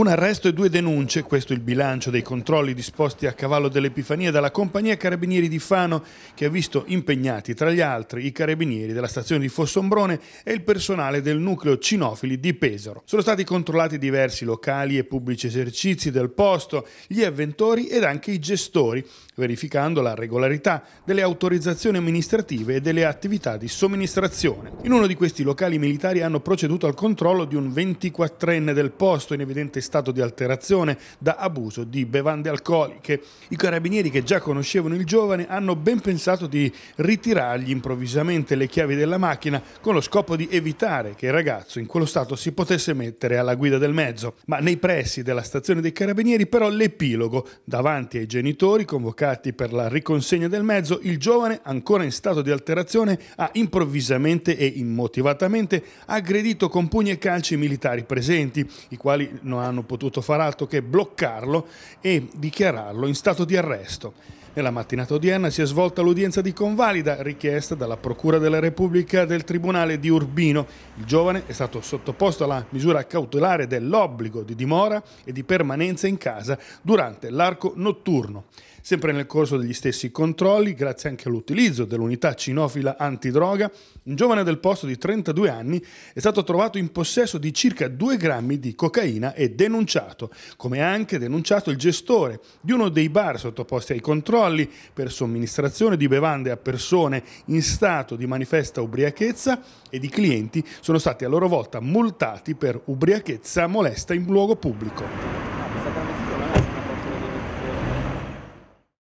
Un arresto e due denunce, questo è il bilancio dei controlli disposti a cavallo dell'Epifania dalla compagnia Carabinieri di Fano, che ha visto impegnati tra gli altri i carabinieri della stazione di Fossombrone e il personale del nucleo cinofili di Pesaro. Sono stati controllati diversi locali e pubblici esercizi del posto, gli avventori ed anche i gestori, verificando la regolarità delle autorizzazioni amministrative e delle attività di somministrazione. In uno di questi locali militari hanno proceduto al controllo di un 24enne del posto in evidente stato di alterazione da abuso di bevande alcoliche. I carabinieri che già conoscevano il giovane hanno ben pensato di ritirargli improvvisamente le chiavi della macchina con lo scopo di evitare che il ragazzo in quello stato si potesse mettere alla guida del mezzo. Ma nei pressi della stazione dei carabinieri però l'epilogo, davanti ai genitori convocati per la riconsegna del mezzo, il giovane ancora in stato di alterazione ha improvvisamente e immotivatamente aggredito con pugni e calci i militari presenti, i quali non hanno hanno potuto far altro che bloccarlo e dichiararlo in stato di arresto. Nella mattinata odierna si è svolta l'udienza di convalida richiesta dalla Procura della Repubblica del Tribunale di Urbino. Il giovane è stato sottoposto alla misura cautelare dell'obbligo di dimora e di permanenza in casa durante l'arco notturno. Sempre nel corso degli stessi controlli, grazie anche all'utilizzo dell'unità cinofila antidroga, un giovane del posto di 32 anni è stato trovato in possesso di circa 2 grammi di cocaina e denunciato, come anche denunciato il gestore di uno dei bar sottoposti ai controlli per somministrazione di bevande a persone in stato di manifesta ubriachezza e di clienti sono stati a loro volta multati per ubriachezza molesta in luogo pubblico.